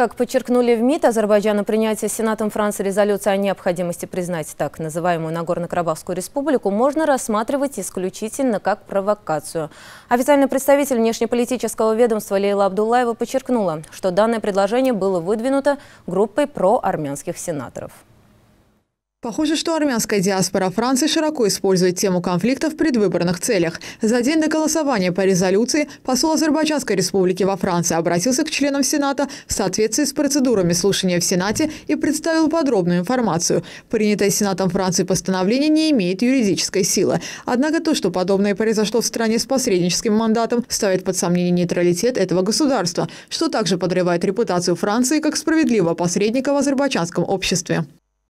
Как подчеркнули в МИД, Азербайджана принятие Сенатом Франции резолюции о необходимости признать так называемую Нагорно-Карабахскую республику можно рассматривать исключительно как провокацию. Официальный представитель внешнеполитического ведомства Лейла Абдуллаева подчеркнула, что данное предложение было выдвинуто группой проармянских сенаторов. Похоже, что армянская диаспора Франции широко использует тему конфликта в предвыборных целях. За день до голосования по резолюции посол Азербайджанской республики во Франции обратился к членам Сената в соответствии с процедурами слушания в Сенате и представил подробную информацию. Принятое Сенатом Франции постановление не имеет юридической силы. Однако то, что подобное произошло в стране с посредническим мандатом, ставит под сомнение нейтралитет этого государства, что также подрывает репутацию Франции как справедливого посредника в азербайджанском обществе.